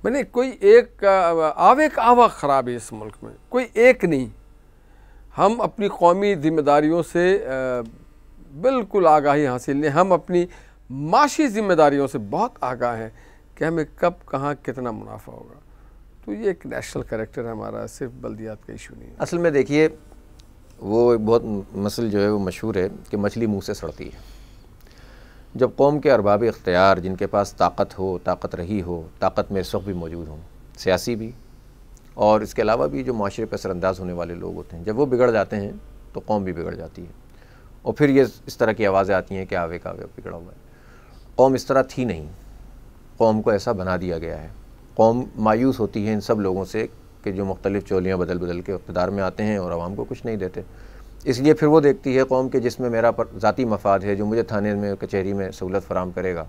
मैंने कोई एक आवे का आवा ख़राब है इस मुल्क में कोई एक नहीं हम अपनी कौमी ज़िम्मेदारियों से बिल्कुल आगाही हासिल नहीं हम अपनी माशी ज़िम्मेदारियों से बहुत आगाह हैं कि हमें कब कहाँ कितना मुनाफा होगा तो ये एक नेशनल करेक्टर है हमारा सिर्फ बल्दियात का इशू नहीं है असल में देखिए वो एक बहुत मसल जो है वो मशहूर है कि मछली मुँह से सड़ती है जब कौम के अरबाब इख्तियार जिनके पास ताकत हो ताकत रही हो ताकत में इस वक्त भी मौजूद हों सियासी भी और इसके अलावा भी जो माशरे पर असरअंदाज होने वाले लोग होते हैं जब वो बिगड़ जाते हैं तो कौम भी बिगड़ जाती है और फिर ये इस तरह की आवाज़ें आती हैं कि आवे कावे बिगड़ा हुआ है कौम इस तरह थी नहीं कौम को ऐसा बना दिया गया है कौम मायूस होती है इन सब लोगों से कि जो मुख्तलिफ चोलियाँ बदल बदल के इकतदार में आते हैं और आवाम को कुछ नहीं देते इसलिए फिर वो देखती है कौम के जिसमें मेरा ज़ाती मफाद है जो मुझे थाने में कचहरी में सहूलत फराम करेगा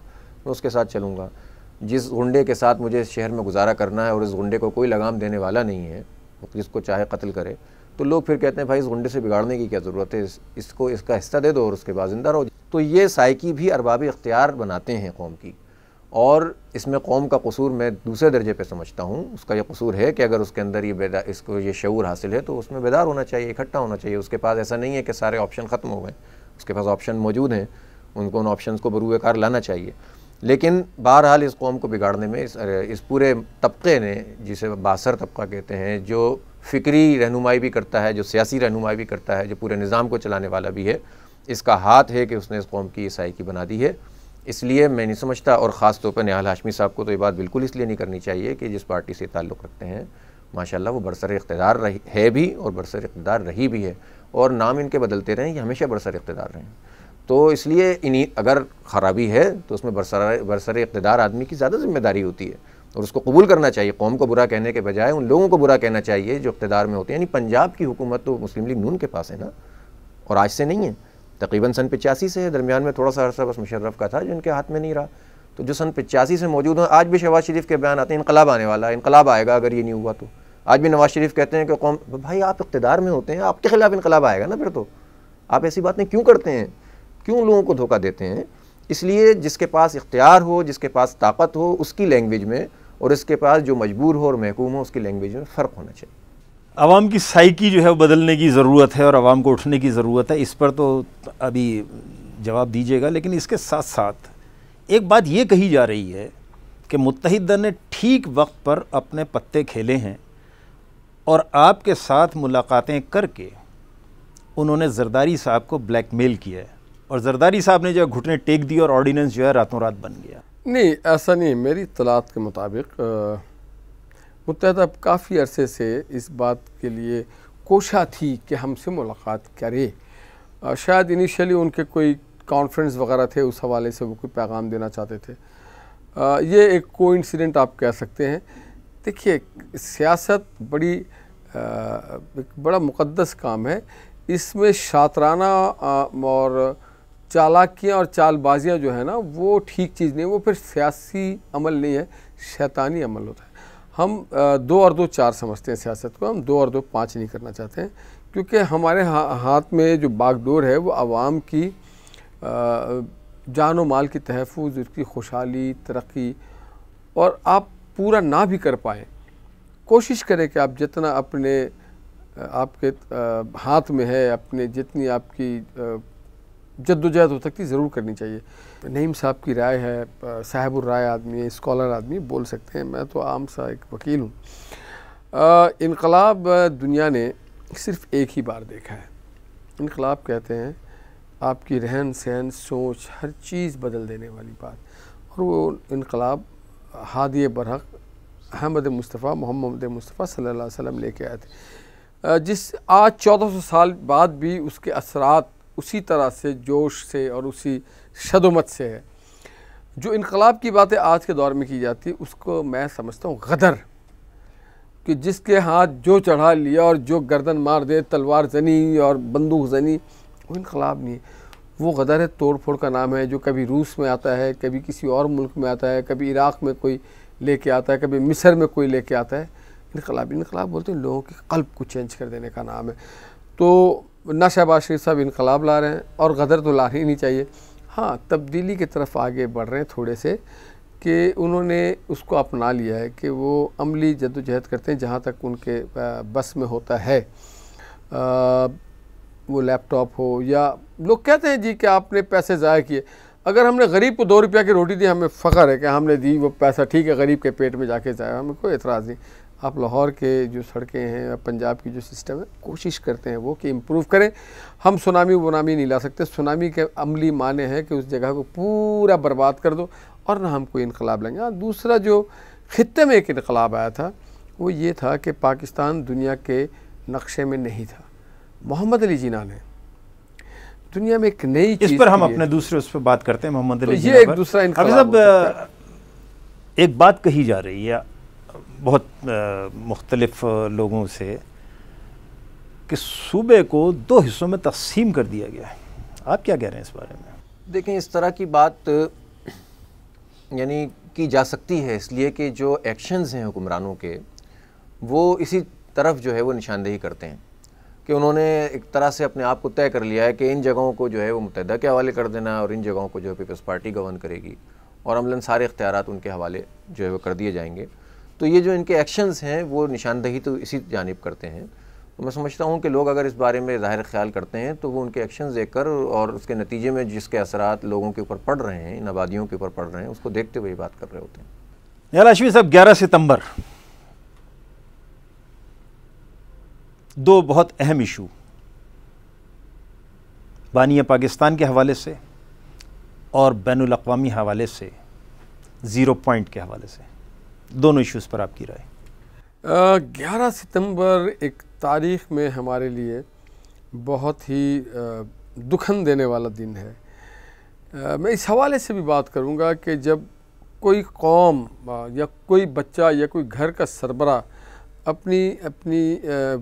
मैं उसके साथ चलूँगा जिस गुंडे के साथ मुझे इस शहर में गुजारा करना है और इस गुंडे को कोई लगाम देने वाला नहीं है जिसको चाहे कत्ल करे तो लोग फिर कहते हैं भाई इस गुंडे से बिगाड़ने की क्या ज़रूरत है इस, इसको इसका हिस्सा दे दो और उसके बाद ज़िंदा रहो तो ये साइकी भी अरबाब इख्तियार बनाते हैं कौम की और इसमें कौम का कसूर मैं दूसरे दर्जे पर समझता हूँ उसका यह कसूर है कि अगर उसके अंदर ये बेदार इसको ये शूर हासिल है तो उसमें बेदार होना चाहिए इकट्ठा होना चाहिए उसके पास ऐसा नहीं है कि सारे ऑप्शन ख़त्म हो गए उसके पास ऑप्शन मौजूद हैं उनको उन ऑप्शन को बरूकार लाना चाहिए लेकिन बहरहाल इस कौम को बिगाड़ने में इस इस पूरे तबके ने जिसे बासर तबका कहते हैं जो फ़िक्री रहनुमाई भी करता है जो सियासी रहनुमाई भी करता है जो पूरे निज़ाम को चलाने वाला भी है इसका हाथ है कि उसने इस कौम की ईसाई की बना दी है इसलिए मैं नहीं समझता और ख़ास तौर पर निहाल हाशमी साहब को तो ये बात बिल्कुल इसलिए नहीं करनी चाहिए कि जिस पार्टी से ताल्लुक़ रखते हैं माशाल्लाह वो बरसर इकतदार रही है भी और बरसर इकतदार रही भी है और नाम इनके बदलते रहें ये हमेशा बरसर इकतदार रहें तो इसलिए इन्हीं अगर ख़राबी है तो उसमें बरसर बरसर इकतदार आदमी की ज़्यादा जिम्मेदारी होती है और उसको कबूल करना चाहिए कौम को बुरा कहने के बजाय उन लोगों को बुरा कहना चाहिए जो इकतदार में होते हैं यानी पंजाब की हुकूमत तो मुस्लिम लीग नून के पास है ना और आज से नहीं है तकरीबन सन पचासी से है दरमियान में थोड़ा सा अरसा बस मुशर्रफ का था जो इनके हाथ में नहीं रहा तो जो सन पचासी से मौजूद हैं आज भी शहबाज शरीफ के बयान आते हैं इनकलाब आने वाला है इनकलाब आएगा अगर ये नहीं हुआ तो आज भी नवाज शरीफ कहते हैं कि कौम भाई आप इकतदार में होते हैं आपके खिलाफ इनकलाब आएगा ना फिर तो आप ऐसी बात नहीं क्यों करते हैं क्यों लोगों को धोखा देते हैं इसलिए जिसके पास इख्तियार हो जिसके पास ताकत हो उसकी लैंग्वेज में और इसके पास जो मजबूर हो और महकूम हो उसकी लैंग्वेज में फ़र्क होना चाहिए आवाम की साइकी जो है वो बदलने की ज़रूरत है और आवाम को उठने की ज़रूरत है इस पर तो अभी जवाब दीजिएगा लेकिन इसके साथ साथ एक बात ये कही जा रही है कि मुतहदा ने ठीक वक्त पर अपने पत्ते खेले हैं और आपके साथ मुलाकातें करके उन्होंने जरदारी साहब को ब्लैकमेल किया है और जरदारी साहब ने जो घुटने टेक दिए और ऑर्डिनेंस जो है रातों रात बन गया नहीं ऐसा नहीं मेरी तलात के मुताबिक मुतहदा काफ़ी अरसे से इस बात के लिए कोशा थी कि हमसे मुलाकात करे आ, शायद इनिशियली उनके कोई कॉन्फ्रेंस वगैरह थे उस हवाले से वो कोई पैगाम देना चाहते थे आ, ये एक को इंसिडेंट आप कह सकते हैं देखिए सियासत बड़ी आ, एक बड़ा मुकदस काम है इसमें शातराना और चालाकियाँ और चालबाजियाँ जो है ना वो ठीक चीज़ नहीं वो फिर सियासी अमल नहीं है शैतानी अमल होता है हम दो और दो चार समझते हैं सियासत को हम दो और दो पाँच नहीं करना चाहते हैं क्योंकि हमारे हा, हाथ में जो बागडोर है वो आवाम की जान व माल की तहफ़ उसकी खुशहाली तरक्की और आप पूरा ना भी कर पाए कोशिश करें कि आप जितना अपने आपके हाथ में है अपने जितनी आपकी जद्दोजहद हो सकती ज़रूर करनी चाहिए नईम साहब की राय है साहब राय आदमी स्कॉलर आदमी बोल सकते हैं मैं तो आम सा एक वकील हूँ इनकलाब दुनिया ने सिर्फ एक ही बार देखा है इनकलाब कहते हैं आपकी रहन सहन सोच हर चीज़ बदल देने वाली बात और वो इनकलाब हादी बरहक अहमद मुस्तफ़ा मोहम्मद मुस्तफ़ा सल्लल्लाहु अलैहि वसल्लम लेके आए थे जिस आज 1400 साल बाद भी उसके असरात उसी तरह से जोश से और उसी शदोमत से है जो इनकलाब की बातें आज के दौर में की जाती उसको मैं समझता हूँ गदर कि जिसके हाथ जो चढ़ा लिया और जो गर्दन मार दे तलवार जनी और बंदूक जनी वो इनकलाब नहीं है वो गदर है तोड़ फोड़ का नाम है जो कभी रूस में आता है कभी किसी और मुल्क में आता है कभी इराक़ में कोई लेके आता है कभी मिस्र में कोई लेके आता है इनकलाब इनकलाब बोलते हैं लोगों के कल्ब को चेंज कर देने का नाम है तो ना शहबाज शरीफ साहब इनकलाब ला रहे हैं और गदर तो ला ही नहीं चाहिए हाँ तब्दीली की तरफ आगे बढ़ रहे हैं थोड़े से कि उन्होंने उसको अपना लिया है कि वो अमली जदोजहद करते हैं जहाँ तक उनके बस में होता है आ, वो लैपटॉप हो या लोग कहते हैं जी कि आपने पैसे ज़ाय किए अगर हमने गरीब को दो रुपया की रोटी दी हमें फ़ख्र है कि हमने दी वो पैसा ठीक है गरीब के पेट में जाके जाया हमें कोई एतराज़ नहीं आप लाहौर के जो सड़कें हैं या पंजाब की जो सिस्टम है कोशिश करते हैं वो कि इम्प्रूव करें हम सुनामी वनामी नहीं ला सकते सुनामी के अमली माने हैं कि उस जगह को पूरा बर्बाद कर दो और ना हम कोई इनकलाब लेंगे और हाँ, दूसरा जो ख़त्े में एक इनकलाब आया था वो ये था कि पाकिस्तान दुनिया के नक्शे में नहीं था मोहम्मद अली जिना ने दुनिया में एक नई इस पर हम अपने दूसरे उस पर बात करते हैं मोहम्मद अली तो ये एक दूसरा एक बात कही जा रही है बहुत मुख्तलफ़ लोगों से कि सूबे को दो हिस्सों में तकसीम कर दिया गया है आप क्या कह रहे हैं इस बारे में देखें इस तरह की बात यानी की जा सकती है इसलिए कि जो एक्शंस हैं हुक्मरानों के वो इसी तरफ जो है वो निशानदेही करते हैं कि उन्होंने एक तरह से अपने आप को तय कर लिया है कि इन जगहों को जो है वो मुतहदा के हवाले कर देना और इन जगहों को जो है पीपल्स पार्टी गवर्न करेगी और अमला सारे इख्तियार उनके हवाले जो है वो कर दिए जाएंगे तो ये जो इनके एक्शंस हैं वो निशानदही तो इसी जानब करते हैं तो मैं समझता हूँ कि लोग अगर इस बारे में ज़ाहिर ख्याल करते हैं तो वो उनके एक्शन देख कर और उसके नतीजे में जिसके असरात लोगों के ऊपर पड़ रहे हैं इन आबादियों के ऊपर पड़ रहे हैं उसको देखते हुए बात कर रहे होते हैं यार अश्वी साहब ग्यारह सितम्बर दो बहुत अहम इशू बानिया पाकिस्तान के हवाले से और बैन अवी हवाले से ज़ीरो पॉइंट के हवाले से दोनों इश्यूज़ पर आपकी राय ग्यारह सितंबर एक तारीख में हमारे लिए बहुत ही दुखन देने वाला दिन है आ, मैं इस हवाले से भी बात करूंगा कि जब कोई कौम या कोई बच्चा या कोई घर का सरबरा अपनी अपनी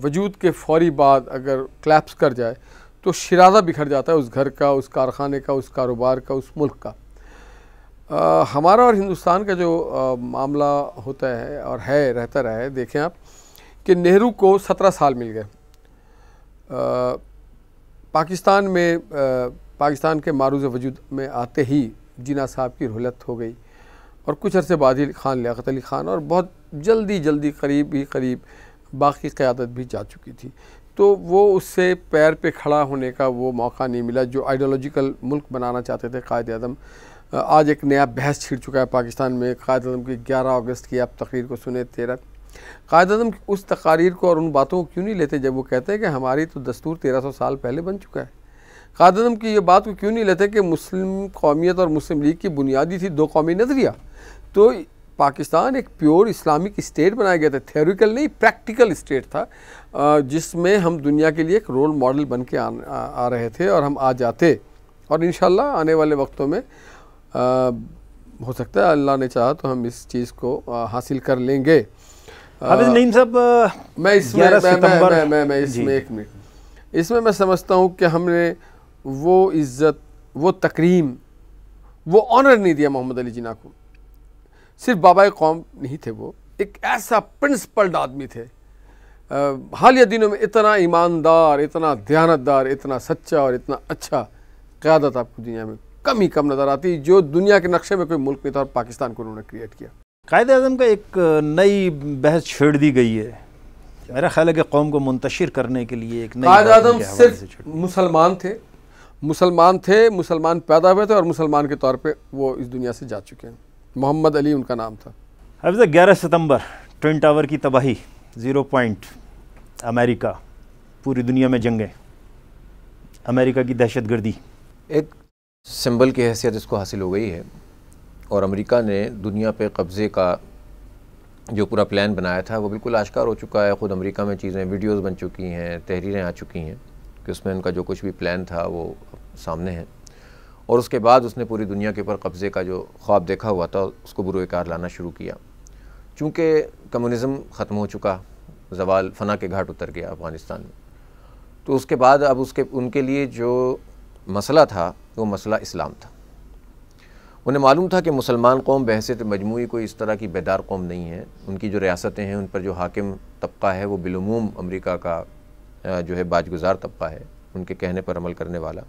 वजूद के फौरी बाद अगर क्लैप्स कर जाए तो शिरादा बिखर जाता है उस घर का उस कारखाने का उस कारोबार का उस मुल्क का आ, हमारा और हिंदुस्तान का जो आ, मामला होता है और है रहता रहा है देखें आप कि नेहरू को सत्रह साल मिल गए पाकिस्तान में आ, पाकिस्तान के मारूज वजूद में आते ही जीना साहब की रुहलत हो गई और कुछ अरसे बाद ही खान लियात अली ख़ान और बहुत जल्दी जल्दी करीब ही करीब बाकी क़्यादत भी जा चुकी थी तो वो उससे पैर पे खड़ा होने का वो मौका नहीं मिला जो आइडियोलॉजिकल मुल्क बनाना चाहते थे कायद अदम आज एक नया बहस छिड़ चुका है पाकिस्तान में कायद अजम की ग्यारह अगस्त की आप तकरीर को सुने तेरह कायद अजम उस तकारीर को और उन बातों को क्यों नहीं लेते जब वो कहते हैं कि हमारी तो दस्तूर तेरह सौ साल पहले बन चुका है कायद अजम की ये बात को क्यों नहीं लेते कि मुस्लिम कौमियत और मुस्लिम लीग की बुनियादी थी दो कौमी नजरिया तो पाकिस्तान एक प्योर इस्लामिक स्टेट बनाया गया था थियोरिकल नहीं प्रैक्टिकल स्टेट था जिसमें हम दुनिया के लिए एक रोल मॉडल बन के आ, आ रहे थे और हम आ जाते और इन आने वाले वक्तों में हो सकता है अल्लाह ने चाहा तो हम इस चीज़ को हासिल कर लेंगे नईम मैं इसमें मैं, मैं, मैं, मैं, मैं इसमें एक मिनट इसमें मैं समझता हूँ कि हमने वो इज़्ज़त वो तकरीम वो ऑनर नहीं दिया मोहम्मद अली जिना को सिर्फ बाबा कौम नहीं थे वो एक ऐसा प्रिंसिपल्ड आदमी थे हालिया दिनों में इतना ईमानदार इतना दयानतदार इतना सच्चा और इतना अच्छा क़्यादत आपको दुनिया में कम ही कम नज़र आती जो दुनिया के नक्शे में कोई मुल्क नहीं था और पाकिस्तान को उन्होंने क्रिएट किया कायद अजम का एक नई बहस छेड़ दी गई है मेरा ख्याल है कि कौम को मुंतशिर करने के लिए एक कायद अजम सिर्फ मुसलमान थे मुसलमान थे मुसलमान पैदा हुए थे और मुसलमान के तौर पर वो इस दुनिया से जा चुके हैं मोहम्मद अली उनका नाम था हफ्ज ग्यारह सितम्बर ट्विन टावर की तबाही ज़ीरो पॉइंट अमेरिका पूरी दुनिया में जंगें अमेरिका की दहशत गर्दी एक सिंबल की हैसियत इसको हासिल हो गई है और अमेरिका ने दुनिया पे कब्ज़े का जो पूरा प्लान बनाया था वो बिल्कुल आश्कार हो चुका है ख़ुद अमेरिका में चीज़ें वीडियोस बन चुकी हैं तहरीरें आ चुकी हैं कि उसमें उनका जो कुछ भी प्लान था वो सामने है और उसके बाद उसने पूरी दुनिया के ऊपर कब्ज़े का जो ख्वाब देखा हुआ था उसको बुरोकार लाना शुरू किया चूँकि कम्यूनिज़म ख़त्म हो चुका जवाल फना के घाट उतर गया अफ़गानिस्तान में तो उसके बाद अब उसके उनके लिए जो मसला था वो मसला इस्लाम था उन्हें मालूम था कि मुसलमान कौम बहसीत मजमू कोई इस तरह की बेदार कौम नहीं है उनकी जो रियासतें हैं उन पर जो हाकिम तबका है वो बिलूम अमरीका का जो है बाजगुजार तबका है उनके कहने पर अमल करने वाला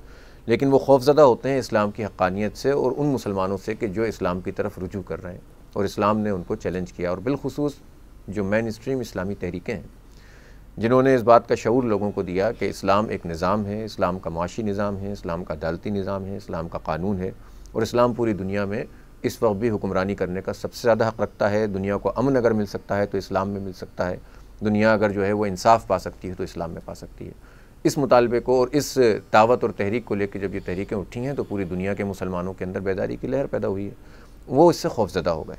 लेकिन वो खौफजदा होते हैं इस्लाम की हकानियत से और उन मुसलमानों से कि जो इस्लाम की तरफ रुजू कर रहे हैं और इस्लाम ने उनको चैलेंज किया और बिलखसूस जो मेन स्ट्रीम इस्लामी तहरीकें हैं जिन्होंने इस बात का शूर लोगों को दिया कि इस्लाम एक निज़ाम है इस्लाम का माशी निज़ाम है इस्लाम का अदालती निज़ाम है इस्लाम का कानून है और इस्लाम पूरी दुनिया में इस वक्त भी हुक्मरानी करने का सबसे ज़्यादा हक़ रखता है दुनिया को अमन अगर मिल सकता है तो इस्लाम में मिल सकता है दुनिया अगर जो है वो इंसाफ पा सकती है तो इस्लाम में पा सकती है इस मुतालबे को और इस दावत और तहरीक को लेकर जब ये तहरीकें उठी हैं तो पूरी दुनिया के मुसलमानों के अंदर बेदारी की लहर पैदा हुई है वो इससे खौफजदा हो गए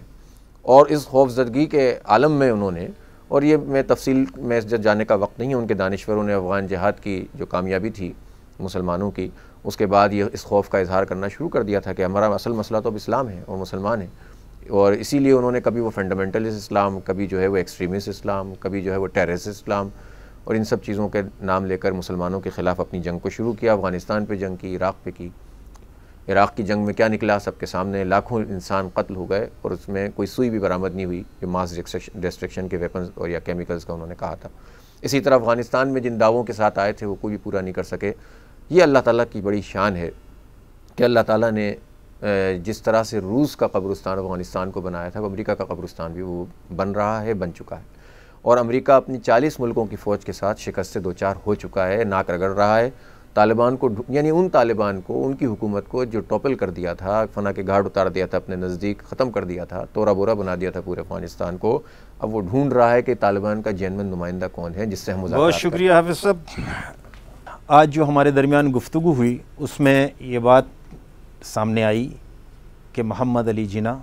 और इस खौफजदगी के आलम में उन्होंने और ये मैं तफसील में जाने का वक्त नहीं है उनके दानश्वरों ने अफ़गान जहाद की जो कामयाबी थी मुसलमानों की उसके बाद ये इस खौफ का इजहार करना शुरू कर दिया था कि हमारा असल मसला तो अब इस्लाम है और मुसलमान है और इसीलिए उन्होंने कभी वो फंडामेंटलिस्ट इस्लाम कभी जो है वो एक्सट्रीमिस्ट इस्लाम कभी जो है वो टेररिस्ट इस्लाम और इन सब चीज़ों के नाम लेकर मुसलमानों के ख़िलाफ़ अपनी जंग को शुरू किया अफ़गानिस्तान पर जंग की इराक़ पे की इराक़ की जंग में क्या निकला सबके सामने लाखों इंसान कत्ल हो गए और उसमें कोई सुई भी बरामद नहीं हुई जो मास डिस्ट्रक्शन के वेपन्स और या केमिकल्स का उन्होंने कहा था इसी तरह अफगानिस्तान में जिन दावों के साथ आए थे वो कोई भी पूरा नहीं कर सके ये अल्लाह ताला की बड़ी शान है कि अल्लाह ताला ने जिस तरह से रूस का कब्रस्तान अफगानिस्तान को बनाया था वो अमरीका का कब्रस्तान भी वो बन रहा है बन चुका है और अमरीका अपनी चालीस मुल्कों की फ़ौज के साथ शिकस्त दो चार हो चुका है नाक रगड़ रहा है तालिबान को यानी उन तालिबान को उनकी हुकूमत को जो टॉपल कर दिया था फना के घाट उतार दिया था अपने नज़दीक ख़त्म कर दिया था तोरा बोरा बना दिया था पूरे अफगानिस्तान को अब वो ढूंढ रहा है कि तालिबान का जैनमन नुमाइंदा कौन है जिससे हम बहुत शुक्रिया हाफि साहब आज जो हमारे दरमियान गुफ्तु हुई उसमें ये बात सामने आई कि मोहम्मद अली जिना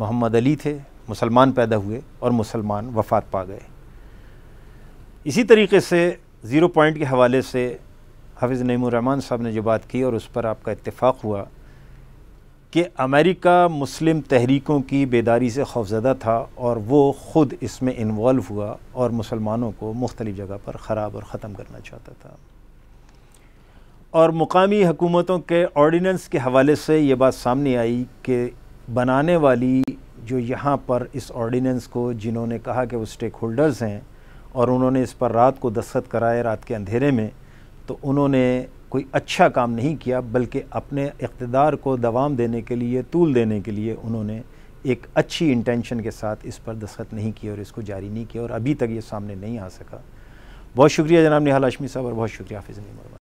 मोहम्मद अली थे मुसलमान पैदा हुए और मुसलमान वफात पा गए इसी तरीके से ज़ीरो पॉइंट के हवाले से हाफिज़ नईमान साहब ने जो बात की और उस पर आपका इतफ़ाक़ हुआ कि अमेरिका मुस्लिम तहरीकों की बेदारी से खौफजदा था और वो ख़ुद इसमें इन्वॉल्व हुआ और मुसलमानों को मुख्तलिफ़ जगह पर ख़राब और ख़त्म करना चाहता था और मुकामी हुकूमतों के ऑर्डीनेंस के हवाले से ये बात सामने आई कि बनाने वाली जो यहाँ पर इस ऑर्डीनेंस को जिन्होंने कहा कि वो स्टेक होल्डर्स हैं और उन्होंने इस पर रात को दस्तखत कराए रात के अंधेरे में तो उन्होंने कोई अच्छा काम नहीं किया बल्कि अपने इकतदार को दवाम देने के लिए तूल देने के लिए उन्होंने एक अच्छी इंटेंशन के साथ इस पर दस्खत नहीं किया और इसको जारी नहीं किया और अभी तक ये सामने नहीं आ सका बहुत शुक्रिया जनाब निहाल अशमी साहब और बहुत शुक्रिया हाफिज़ मरवा